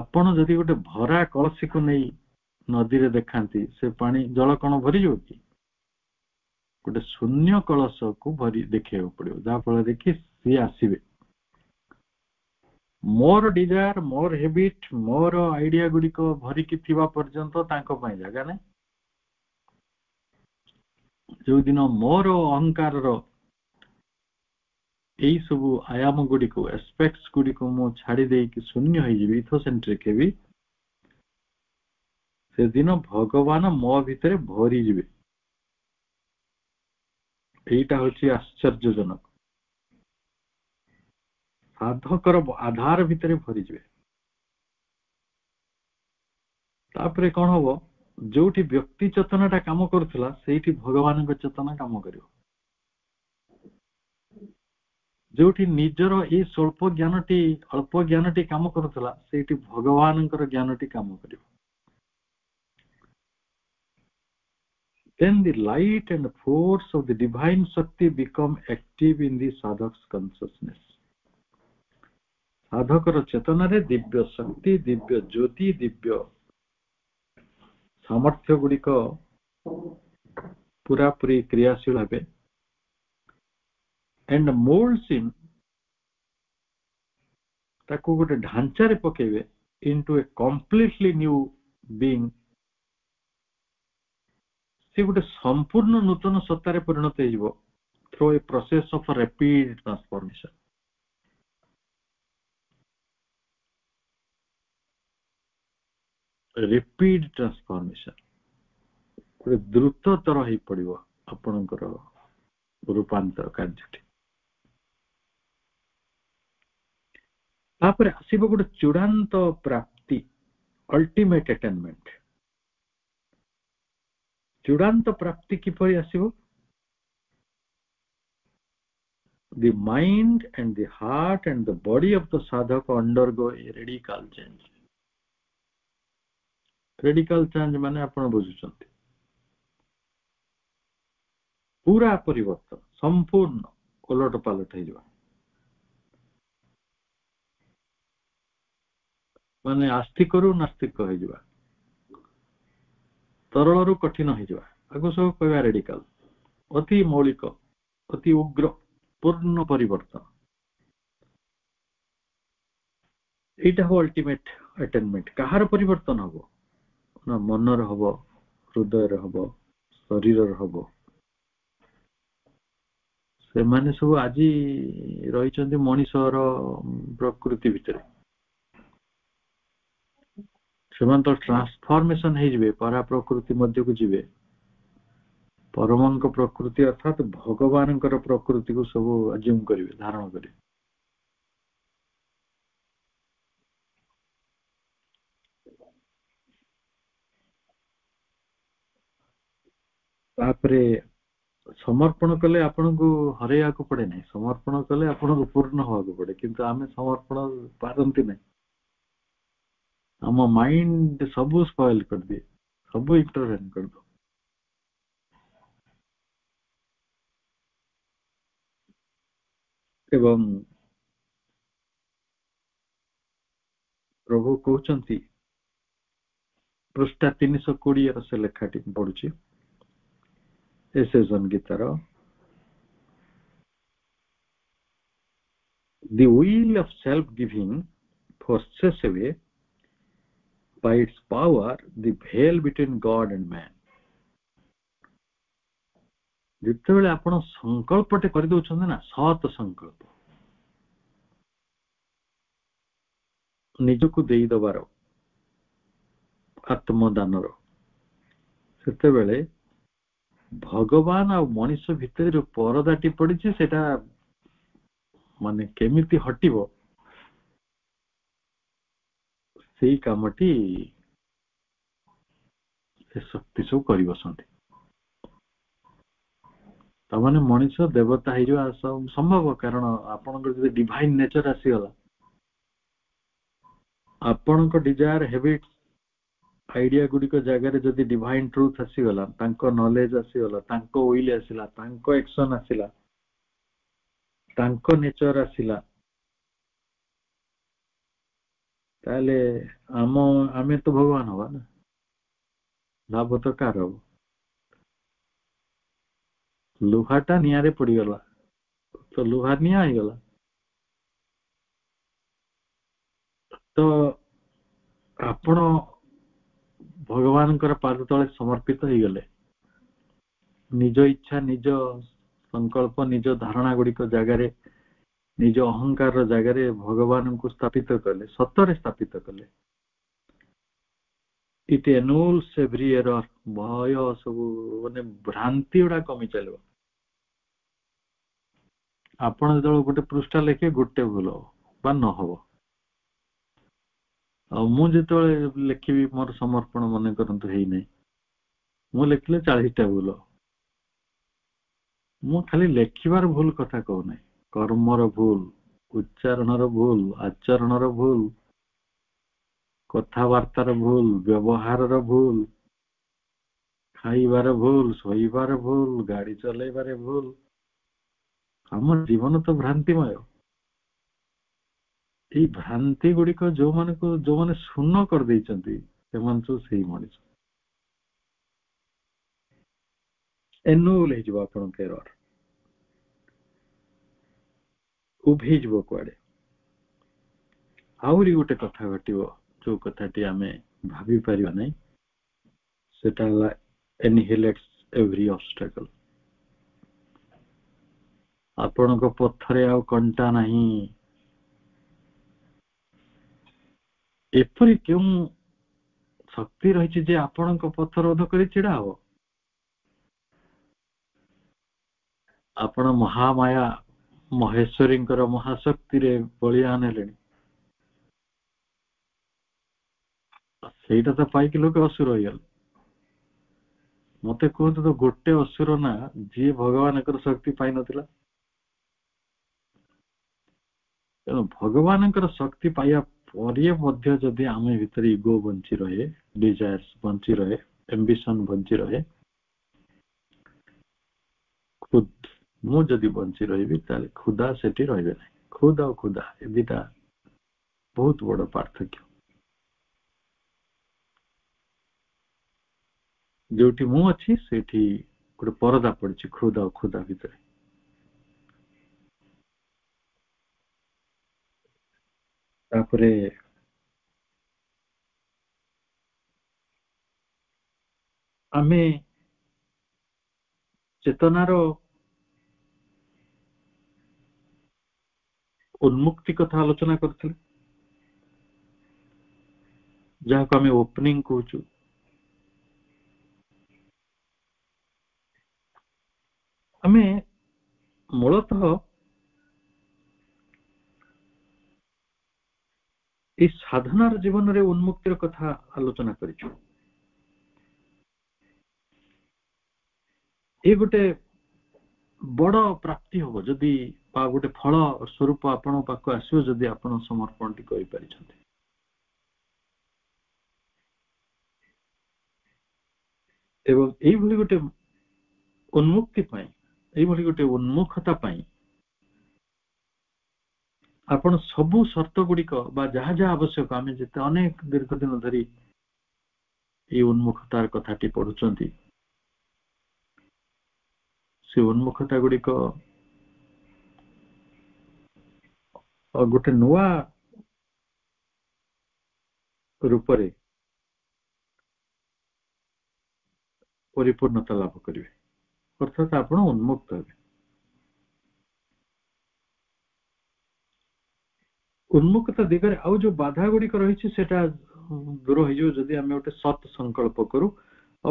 ଆପଣ ଯଦି ଗୋଟେ ଭରା କଳସୀକୁ ନେଇ ନଦୀରେ ଦେଖାନ୍ତି ସେ ପାଣି ଜଳ କ'ଣ ଭରିଯିବ କି ଗୋଟେ ଶୂନ୍ୟ କଳସକୁ ଭରି ଦେଖିବାକୁ ପଡିବ ଯାହାଫଳରେ କି ସିଏ ଆସିବେ ମୋର ଡିଜାୟାର ମୋର ହେବିଟ ମୋର ଆଇଡିଆ ଗୁଡିକ ଭରିକି ଥିବା ପର୍ଯ୍ୟନ୍ତ ତାଙ୍କ ପାଇଁ ଜାଗା ନାହିଁ ଯୋଉ ଦିନ ମୋର ଅହଙ୍କାରର ଏଇସବୁ ଆୟାମ ଗୁଡିକୁ ଏସପେକ୍ଟ ଗୁଡିକୁ ମୁଁ ଛାଡି ଦେଇକି ଶୂନ୍ୟ ହେଇଯିବି ଇଥୋସେଣ୍ଟ୍ରିକ ହେବି ସେଦିନ ଭଗବାନ ମୋ ଭିତରେ ଭରିଯିବେ ଏଇଟା ହଉଛି ଆଶ୍ଚର୍ଯ୍ୟଜନକ ସାଧକର ଆଧାର ଭିତରେ ଭରିଯିବେ ତାପରେ କଣ ହବ ଯୋଉଠି ବ୍ୟକ୍ତି ଚେତନାଟା କାମ କରୁଥିଲା ସେଇଠି ଭଗବାନଙ୍କ ଚେତନା କାମ କରିବ ଯେଉଁଠି ନିଜର ଏଇ ସ୍ୱଳ୍ପ ଜ୍ଞାନଟି ଅଳ୍ପ ଜ୍ଞାନଟି କାମ କରୁଥିଲା ସେଇଠି ଭଗବାନଙ୍କର ଜ୍ଞାନଟି କାମ କରିବ then the light and the force of the divine shakti become active in the sadhak's consciousness sadhakar chetana re divya shakti divya jyoti divya samarthya gudika pura puri kriyashil habe and molds him ତାକୁ ଗୋଟେ ଢାଞ୍ଚାରେ ପକେଇବେ into a completely new being ସେ ଗୋଟେ ସମ୍ପୂର୍ଣ୍ଣ ନୂତନ ସତ୍ତାରେ ପରିଣତ ହେଇଯିବ through a process of a rapid transformation rapid transformation ଗୋଟେ ଦ୍ରୁତତର ହେଇପଡିବ ଆପଣଙ୍କର ରୂପାନ୍ତର କାର୍ଯ୍ୟଟି ତାପରେ ଆସିବ ଗୋଟେ ଚୂଡ଼ାନ୍ତ ପ୍ରାପ୍ତି ଅଲ୍ଟିମେଟ୍ ଆଟେନମେଣ୍ଟ ଚୂଡ଼ାନ୍ତ ପ୍ରାପ୍ତି କିପରି ଆସିବ the mind and the heart and the body of the sadhaka undergo a radical change radical change माने आपण बुझुଛନ୍ତି पूरा परिवर्तन संपूर्ण ओलट पालट ହେଇଯିବା ମାନେ ଆସ୍ତିକରୁ ନାସ୍ତିକ ହେଇଯିବା ତରଳରୁ କଠିନ ହେଇଯିବା ଆଗକୁ ସବୁ କହିବା ରେଡିକାଲ ଅତି ମୌଳିକ ଅତି ଉଗ୍ର ପୂର୍ଣ୍ଣ ପରିବର୍ତ୍ତନ ଏଇଟା ହବ ଅଲ୍ଟିମେଟ୍ ଆଟେନମେଣ୍ଟ କାହାର ପରିବର୍ତ୍ତନ ହବ ନା ମନର ହବ ହୃଦୟର ହବ ଶରୀରର ହବ ସେମାନେ ସବୁ ଆଜି ରହିଛନ୍ତି ମଣିଷର ପ୍ରକୃତି ଭିତରେ ସେମାନେ ତ ଟ୍ରାନ୍ସଫର୍ମେସନ ହେଇଯିବେ ପରା ପ୍ରକୃତି ମଧ୍ୟକୁ ଯିବେ ପରମଙ୍କ ପ୍ରକୃତି ଅର୍ଥାତ ଭଗବାନଙ୍କର ପ୍ରକୃତିକୁ ସବୁ ଜୁମ୍ କରିବେ ଧାରଣ କରିବେ ତାପରେ ସମର୍ପଣ କଲେ ଆପଣଙ୍କୁ ହରେଇବାକୁ ପଡେ ନାହିଁ ସମର୍ପଣ କଲେ ଆପଣଙ୍କୁ ପୂର୍ଣ୍ଣ ହେବାକୁ ପଡେ କିନ୍ତୁ ଆମେ ସମର୍ପଣ ପାରନ୍ତି ନାହିଁ नम मैंड सब स्पायल कर दिए सब इंटरफेन कर दो प्रभु कहते पृष्ठा तीन सौ कोड़े से लेखाटी पढ़ु एस गीतार the will of self giving first से by its power the veil between god and man ଯେତେବେଳେ ଆପଣ ସଂକଳ୍ପଟେ କରିଦେଉଛନ୍ତି ନା ସତ ସଂକଳ୍ପ ନିଜକୁ ଦେଇଦେବାର ଆତ୍ମଦାନର ସେତେବେଳେ ଭଗବାନ ଆଉ ମଣିଷ ଭିତରେ ଯୋଉ ପରଦାଟି ପଡିଛି ସେଟା ମାନେ କେମିତି ହଟିବ ସେଇ କାମଟି ସେ ଶକ୍ତି ସବୁ କରି ବସନ୍ତି ତାମାନେ ମଣିଷ ଦେବତା ହେଇଯିବା ସମ୍ଭବ କାରଣ ଆପଣଙ୍କର ଯଦି ଡିଭାଇନ୍ ନେଚର ଆସିଗଲା ଆପଣଙ୍କ ଡିଜାୟାର ହେବିଟ ଆଇଡିଆ ଗୁଡିକ ଜାଗାରେ ଯଦି ଡିଭାଇନ୍ ଟ୍ରୁଥ ଆସିଗଲା ତାଙ୍କ ନଲେଜ ଆସିଗଲା ତାଙ୍କ ୱିଲ୍ ଆସିଲା ତାଙ୍କ ଏକ୍ସନ ଆସିଲା ତାଙ୍କ ନେଚର ଆସିଲା ତାହେଲେ ଆମ ଆମେ ତ ଭଗବାନ ହବା ନା ଲାଭ ତ କାହାର ହବ ଲୁହାଟା ନିଆଁରେ ପଡିଗଲା ତ ଲୁହା ନିଆଁ ହେଇଗଲା ତ ଆପଣ ଭଗବାନଙ୍କର ପାଦ ତଳେ ସମର୍ପିତ ହେଇଗଲେ ନିଜ ଇଚ୍ଛା ନିଜ ସଂକଳ୍ପ ନିଜ ଧାରଣା ଗୁଡିକ ଜାଗାରେ ନିଜ ଅହଙ୍କାରର ଜାଗାରେ ଭଗବାନଙ୍କୁ ସ୍ଥାପିତ କଲେ ସତରେ ସ୍ଥାପିତ କଲେ ଇଟ୍ ଏନୁଲ୍ସ ଏଭ୍ରି ଏରର୍ ଭୟ ସବୁ ମାନେ ଭ୍ରାନ୍ତି ଗୁଡ଼ା କମି ଚାଲିବ ଆପଣ ଯେତେବେଳେ ଗୋଟେ ପୃଷ୍ଠା ଲେଖିବେ ଗୋଟେ ଭୁଲ ବା ନ ହବ ଆଉ ମୁଁ ଯେତେବେଳେ ଲେଖିବି ମୋର ସମର୍ପଣ ମନେ କରନ୍ତୁ ହେଇନାହିଁ ମୁଁ ଲେଖିଲେ ଚାଳିଶଟା ଭୁଲ ମୁଁ ଖାଲି ଲେଖିବାର ଭୁଲ କଥା କହୁନାହିଁ কর্মর ভুল উচ্চারণর ভুল আচরণর ভুল কথাবার্তার ভুল ব্যবহারর ভুল ଖାଇବାର ଭୁଲ ଶୋଇବାର ଭୁଲ ଗାଡି ଚଲେଇବାରେ ଭୁଲ ଆମ ଜୀବନ ତ ଭ୍ରାନ୍ତିମୟ ଏଇ ଭ୍ରାନ୍ତି ଗୁଡିକ ଯୋଉମାନଙ୍କୁ ଯୋଉମାନେ ଶୂନ କରିଦେଇଛନ୍ତି ସେମାନେ ସବୁ ସେଇ ମଣିଷ ଏନୋଲ ହେଇଯିବ ଆପଣଙ୍କ ଏରର उभज कड़े आहरी गोटे कथा घटव जो कथाटी आम भावपर ना से एनिहेलेट्स एव्री अबस्टेकल आपण पथरे आ कंटा ना एपरी क्यों शक्ति रही आपण पथर अध करा हो आपण महामाया ମହେଶ୍ୱରୀଙ୍କର ମହାଶକ୍ତିରେ ବଳିଦାନ ହେଲେଣି ସେଇଟା ତ ପାଇକି ଲୋକେ ଅସୁର ହେଇଗଲେ ମତେ କୁହନ୍ତୁ ତ ଗୋଟେ ଅସୁର ନା ଯିଏ ଭଗବାନଙ୍କର ଶକ୍ତି ପାଇନଥିଲା ତେଣୁ ଭଗବାନଙ୍କର ଶକ୍ତି ପାଇବା ପରେ ମଧ୍ୟ ଯଦି ଆମେ ଭିତରେ ଇଗୋ ବଞ୍ଚି ରହେ ଡିଜାୟାର୍ସ ବଞ୍ଚି ରହେ ଏମ୍ବିସନ୍ ବଞ୍ଚି ରହେ ଖୁଦ୍ ମୁଁ ଯଦି ବଞ୍ଚି ରହିବି ତାହେଲେ ଖୁଦା ସେଠି ରହିବେ ନାହିଁ ଖୁଦ ଆଉ ଖୁଦା ଏ ଦିଟା ବହୁତ ବଡ ପାର୍ଥକ୍ୟ ଯୋଉଠି ମୁଁ ଅଛି ସେଇଠି ଗୋଟେ ପରଦା ପଡିଛି ଖୁଦ ଆଉ ଖୁଦା ଭିତରେ ତାପରେ ଆମେ ଚେତନାର উলমুক্তি কথা আলোচনা কৰিছোঁ যাক আমি ওপেনিং কোচু আমি মূলত এই সাধনার জীৱনৰ উন্মুক্তৰ কথা আলোচনা কৰিছোঁ এইটো বৰ প্ৰাপ্তি হ'ব যদি ବା ଗୋଟେ ଫଳ ସ୍ୱରୂପ ଆପଣଙ୍କ ପାଖକୁ ଆସିବ ଯଦି ଆପଣ ସମର୍ପଣଟି କରିପାରିଛନ୍ତି ଏବଂ ଏଇଭଳି ଗୋଟେ ଉନ୍ମୁକ୍ତି ପାଇଁ ଏଇଭଳି ଗୋଟେ ଉନ୍ମୁଖତା ପାଇଁ ଆପଣ ସବୁ ସର୍ତ୍ତ ଗୁଡିକ ବା ଯାହା ଯାହା ଆବଶ୍ୟକ ଆମେ ଯେତେ ଅନେକ ଦୀର୍ଘ ଦିନ ଧରି ଏଇ ଉନ୍ମୁଖତାର କଥାଟି ପଢୁଛନ୍ତି ସେ ଉନ୍ମୁଖତା ଗୁଡିକ અર્ઘટો નોઆ પર ઉપર હે પરિપૂર્ણતા લાભ કરીવે અર્થાત આપણ ઉન્મુક્ત થઈવે ઉન્મુક્ત દિગર આઉ જો બાધા ગુડીક રહી છે સેટા દૂર થઈ જઉ જોદી અમે ઓટે સત સંકલ્પ કરો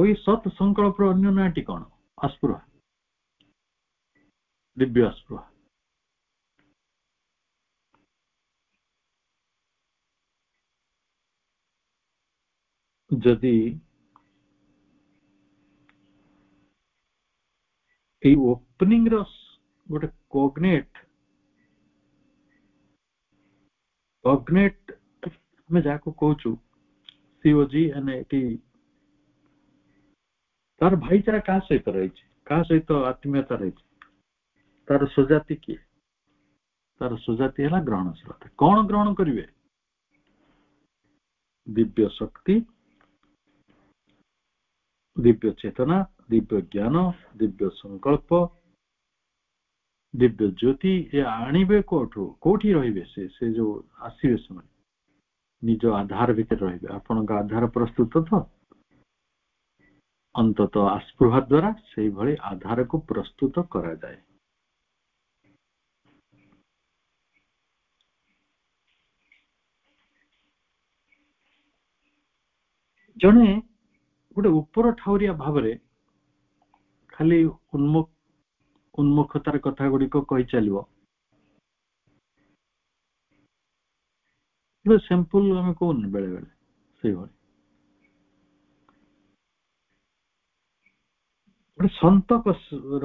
ઓઈ સત સંકલ્પ પર અન્ય નાટી કોણ આસ્પુરા દિવ્ય આસ્પુરા यदि এই ওপেনিং র ଗୋଟେ କୋଗ୍ନେଟ୍ କୋଗ୍ନେଟ୍ ଆମେ ଯାହାକୁ କହୁଛୁ ସିଓଜି ଏନ୍ ଏଟି ତାର ଭାଇଚାରା କାହା ସହିତ ରହିଛି କାହା ସହିତ ଆତ୍ମୀୟତା ରହିଛି ତାର ସ୍ୱଜାତି କିଏ ତାର ସ୍ୱଜାତି ହେଲା ଗ୍ରହଣଶୀଳତା କ'ଣ ଗ୍ରହଣ କରିବେ ଦିବ୍ୟ ଶକ୍ତି दिव्य चेतना दिव्य ज्ञान दिव्य संकल्प दिव्य ज्योति ये आणवे कोठु कोठी रे से से जो आसवे समय निज आधार भितर रहिबे आपनका आधार प्रस्तुत तो अंतत आस्पृहा द्वारा से भली आधार को प्रस्तुत करा जाए जने ଗୋଟେ ଉପର ଠାଉରିଆ ଭାବରେ ଖାଲି ଉନ୍ମୁଖତାର କଥା ଗୁଡିକ କହି ଚାଲିବ ସିମ୍ପୁଲ ଆମେ କହୁନି ବେଳେବେଳେ ସେଇଭଳି ଗୋଟେ ସନ୍ତକ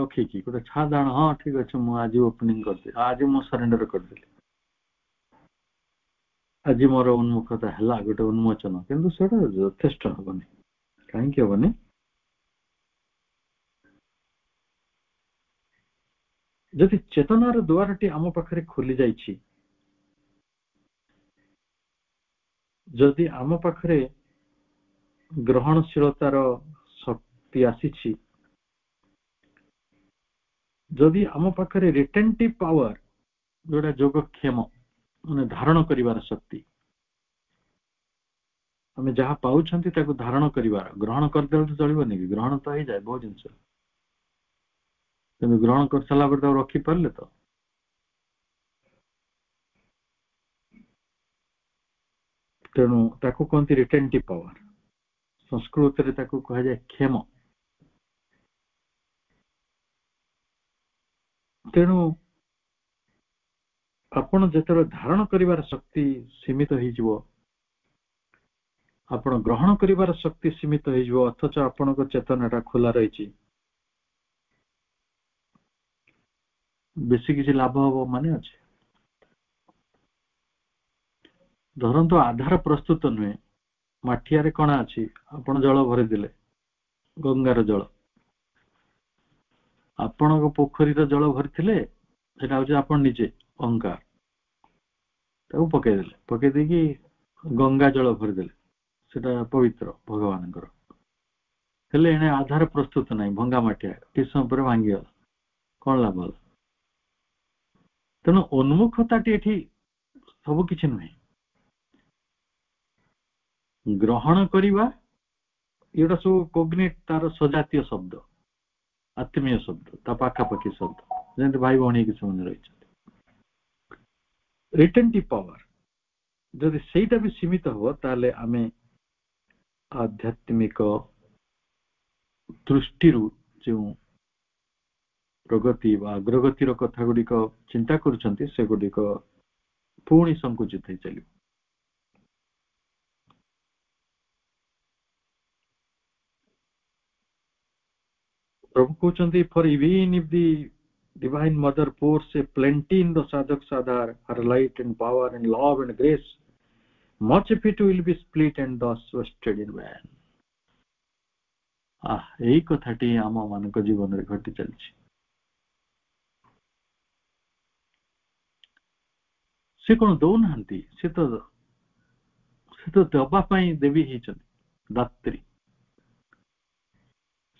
ରଖିକି ଗୋଟେ ଛା ଦାଣ ହଁ ଠିକ ଅଛି ମୁଁ ଆଜି ଓପନିଂ କରିଦେଲି ଆଜି ମୁଁ ସରେଣ୍ଡର କରିଦେଲି ଆଜି ମୋର ଉନ୍ମୁଖତା ହେଲା ଗୋଟେ ଉନ୍ମୋଚନ କିନ୍ତୁ ସେଇଟା ଯଥେଷ୍ଟ ହବନି thank you avani ଯଦି ଚେତନାର ଦୁଆରଟି ଆମ ପାଖରେ ଖୋଲି ଯାଇଛି ଯଦି ଆମ ପାଖରେ ଗ୍ରହଣଶୀଳତାର ଶକ୍ତି ଆସିଛି ଯଦି ଆମ ପାଖରେ ରିଟେଣ୍ଟିଭ୍ ପାୱାର ଯୋଉଟା ଯୋଗକ୍ଷମ ମାନେ ଧାରଣ କରିବାର ଶକ୍ତି ଆମେ ଯାହା ପାଉଛନ୍ତି ତାକୁ ଧାରଣ କରିବାର ଗ୍ରହଣ କରିଦେଲେ ତ ଚଳିବନି କି ଗ୍ରହଣ ତ ହେଇଯାଏ ବହୁତ ଜିନିଷ କିନ୍ତୁ ଗ୍ରହଣ କରିସାରିଲା ପରେ ତାକୁ ରଖିପାରିଲେ ତ ତେଣୁ ତାକୁ କହନ୍ତି ରିଟେଣ୍ଟିଭ ପାୱାର ସଂସ୍କୃତରେ ତାକୁ କୁହାଯାଏ କ୍ଷମ ତେଣୁ ଆପଣ ଯେତେବେଳେ ଧାରଣ କରିବାର ଶକ୍ତି ସୀମିତ ହେଇଯିବ ଆପଣ ଗ୍ରହଣ କରିବାର ଶକ୍ତି ସୀମିତ ହେଇଯିବ ଅଥଚ ଆପଣଙ୍କ ଚେତନାଟା ଖୋଲା ରହିଛି ବେଶୀ କିଛି ଲାଭ ହବ ମାନେ ଅଛି ଧରନ୍ତୁ ଆଧାର ପ୍ରସ୍ତୁତ ନୁହେଁ ମାଠିଆରେ କଣ ଅଛି ଆପଣ ଜଳ ଭରିଦେଲେ ଗଙ୍ଗାର ଜଳ ଆପଣଙ୍କ ପୋଖରୀର ଜଳ ଭରିଥିଲେ ସେଟା ହଉଛି ଆପଣ ନିଜେ ଅଙ୍କାର ତାକୁ ପକେଇଦେଲେ ପକେଇ ଦେଇକି ଗଙ୍ଗା ଜଳ ଭରିଦେଲେ ସେଟା ପବିତ୍ର ଭଗବାନଙ୍କର ହେଲେ ଏଣେ ଆଧାର ପ୍ରସ୍ତୁତ ନାହିଁ ଭଙ୍ଗା ମାଟିଆ କିଛି ସମୟ ପରେ ଭାଙ୍ଗିଗଲା କଣ ଲାଭ ହେଲା ତେଣୁ ଉନ୍ମୁଖତାଟି ଏଠି ସବୁ କିଛି ନୁହେଁ ଗ୍ରହଣ କରିବା ଏଗୁଡ଼ା ସବୁ କୋଗ୍ନେଟ ତାର ସଜାତୀୟ ଶବ୍ଦ ଆତ୍ମୀୟ ଶବ୍ଦ ତା ପାଖାପାଖି ଶବ୍ଦ ଯେମିତି ଭାଇ ଭଉଣୀ କିଛି ମନେ ରହିଛନ୍ତି ରିଟର୍ଣ୍ଣ ଟି ପାୱାର ଯଦି ସେଇଟା ବି ସୀମିତ ହବ ତାହେଲେ ଆମେ आध्यात्मिक दृष्टि जो प्रगति अग्रगतिर कथा गुड़िक चिंता कर पुणी संकुचित चल प्रभु कहते for in if the divine mother force a प्लेटी इन द साधक साधार her light and power and love and grace much of it will be split and thus wasted in vain ah ei kotha ti ama manko jivan re ghati chalchi se kon do nanti se to se to daba pai devi hi chan datri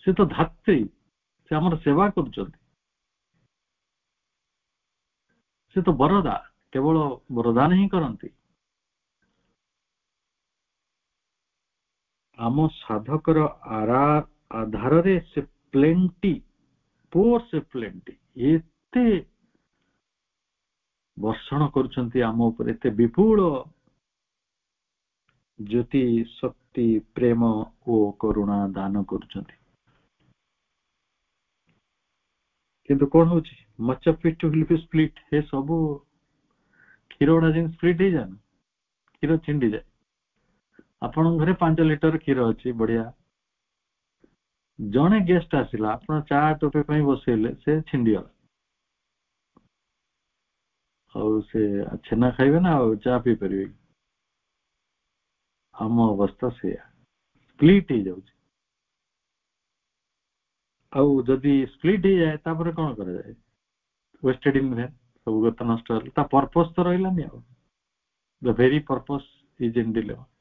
se to dhatri se amar seva karuchanti ସେ ତ ବରଦା କେବଳ ବରଦାନ ହିଁ କରନ୍ତି ଆମ ସାଧକର ଆରା ଆଧାରରେ ସେ ପ୍ଲେଣ୍ଟି ପୁଅ ସେ ପ୍ଲେଣ୍ଟି ଏତେ ବର୍ଷଣ କରୁଛନ୍ତି ଆମ ଉପରେ ଏତେ ବିପୁଳ ଜ୍ୟୋତି ଶକ୍ତି ପ୍ରେମ ଓ କରୁଣା ଦାନ କରୁଛନ୍ତି କିନ୍ତୁ କଣ ହଉଛି ମଚ ପିଟ ହେ ସବୁ କ୍ଷୀର ଗୁଡା ଯେମିତି ସ୍ପ୍ଲିଟ୍ ହେଇଯାଏ କ୍ଷୀର ଛିଣ୍ଡିଯାଏ आपण घरे पांच लिटर क्षीर अच्छी बढ़िया जड़े गेस्ट आसला आप चा टोपे छिंडीगला छेना खाइबे ना चा पी पार आम अवस्था से स्प्लीट हो जाए आदि स्प्लीट हो जाए तापर कौन कराए सब गत नष्ट पर्पज तो रही very purpose is in deliver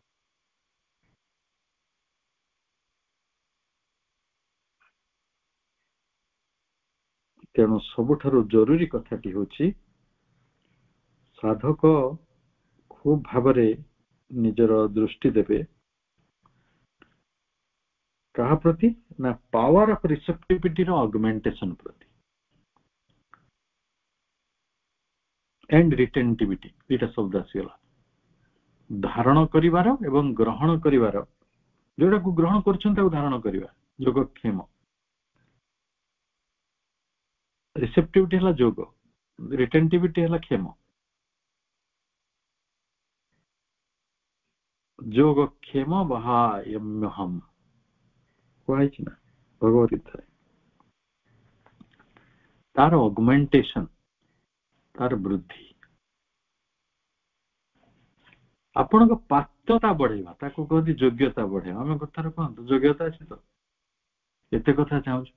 ତେଣୁ ସବୁଠାରୁ ଜରୁରୀ କଥାଟି ହେଉଛି ସାଧକ ଖୁବ୍ ଭାବରେ ନିଜର ଦୃଷ୍ଟି ଦେବେ କାହା ପ୍ରତି ନା ପାୱାର ଅଫ୍ ରିସେପ୍ଟିଭିଟିର ଅଗମେଣ୍ଟେସନ ପ୍ରତି ଏଣ୍ଡ ରିଟେନ୍ଟିଭିଟି ଦୁଇଟା ଶବ୍ଦ ଆସିଗଲା ଧାରଣ କରିବାର ଏବଂ ଗ୍ରହଣ କରିବାର ଯୋଉଟାକୁ ଗ୍ରହଣ କରୁଛନ୍ତି ତାକୁ ଧାରଣ କରିବା ଯୋଗକ୍ଷେମ ରିସେପ୍ଟିଭିଟି ହେଲା ଯୋଗ ରିଟେଣ୍ଟିଭିଟି ହେଲା କ୍ଷମ ଯୋଗକ୍ଷେମ ବାହାୟମ୍ୟହମ୍ କୁହାହେଇଛି ନା ଭଗବତ ଗୀତାରେ ତାର ଅଗମେଣ୍ଟେସନ୍ ତାର ବୃଦ୍ଧି ଆପଣଙ୍କ ପାତ୍ୟତା ବଢେଇବା ତାକୁ କୁହନ୍ତି ଯୋଗ୍ୟତା ବଢେଇବା ଆମେ କଥାରେ କୁହନ୍ତୁ ଯୋଗ୍ୟତା ଅଛି ତ ଏତେ କଥା ଚାହୁଁଛୁ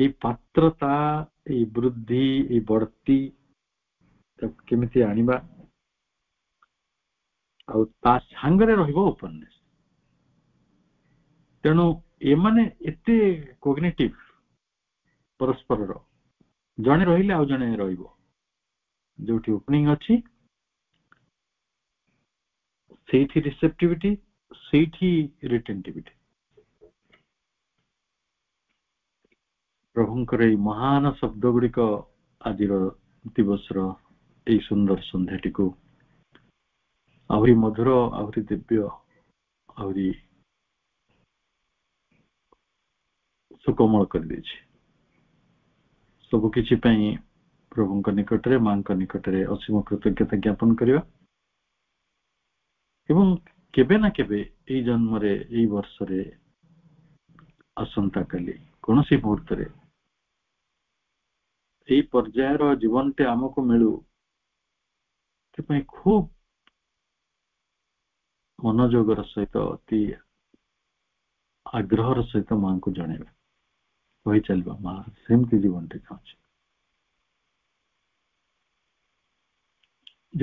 এই পাত্রতা এই ବୃଦ୍ଧି এই ବଢତି କେମିତି ଆଣିବା ଆଉ ତା ସାଙ୍ଗରେ ରହିବ ଓପନନେସ୍ ତେଣୁ ଏମାନେ ଏତେ କୋଗ୍ନେଟିଭ୍ ପରସ୍ପରର ଜଣେ ରହିଲେ ଆଉ ଜଣେ ରହିବ ଯୋଉଠି ଓପନିଂ ଅଛି ସେଇଠି ରିସେପ୍ଟିଭିଟି ସେଇଠି ରିଟେଣ୍ଟିଭିଟି ପ୍ରଭୁଙ୍କର ଏଇ ମହାନ ଶବ୍ଦ ଗୁଡିକ ଆଜିର ଦିବସର ଏଇ ସୁନ୍ଦର ସନ୍ଧ୍ୟାଟିକୁ ଆହୁରି ମଧୁର ଆହୁରି ଦିବ୍ୟ ଆହୁରି ସୁକମଳ କରିଦେଇଛି ସବୁ କିଛି ପାଇଁ ପ୍ରଭୁଙ୍କ ନିକଟରେ ମାଙ୍କ ନିକଟରେ ଅସୀମ କୃତଜ୍ଞତା ଜ୍ଞାପନ କରିବା ଏବଂ କେବେ ନା କେବେ ଏଇ ଜନ୍ମରେ ଏଇ ବର୍ଷରେ ଆସନ୍ତାକାଲି କୌଣସି ମୁହୂର୍ତ୍ତରେ ଏଇ ପର୍ଯ୍ୟାୟର ଜୀବନଟି ଆମକୁ ମିଳୁ ସେଥିପାଇଁ ଖୁବ୍ ମନୋଯୋଗର ସହିତ ଅତି ଆଗ୍ରହର ସହିତ ମାଙ୍କୁ ଜଣେଇବା କହି ଚାଲିବା ମା ସେମିତି ଜୀବନଟି ଚାହୁଁଛି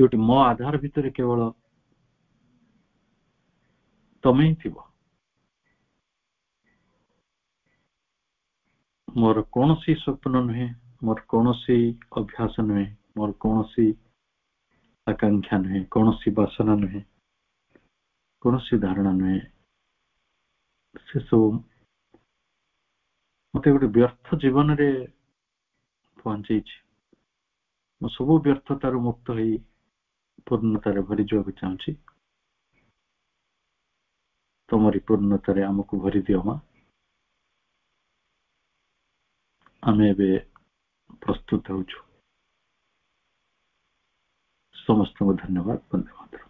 ଯୋଉଠି ମୋ ଆଧାର ଭିତରେ କେବଳ ତମେ ହିଁ ଥିବ ମୋର କୌଣସି ସ୍ୱପ୍ନ ନୁହେଁ ମୋର କୌଣସି ଅଭ୍ୟାସ ନୁହେଁ ମୋର କୌଣସି ଆକାଂକ୍ଷା ନୁହେଁ କୌଣସି ବାସନା ନୁହେଁ କୌଣସି ଧାରଣା ନୁହେଁ ସେସବୁ ମୋତେ ଗୋଟେ ବ୍ୟର୍ଥ ଜୀବନରେ ପହଞ୍ଚେଇଛି ମୁଁ ସବୁ ବ୍ୟର୍ଥତାରୁ ମୁକ୍ତ ହୋଇ ପୂର୍ଣ୍ଣତାରେ ଭରିଯିବାକୁ ଚାହୁଁଛି ତମରି ପୂର୍ଣ୍ଣତାରେ ଆମକୁ ଭରିଦିଅ ମା ଆମେ ଏବେ प्रस्तुतौ च समस्तं धन्यवाद वन्दे मातरम्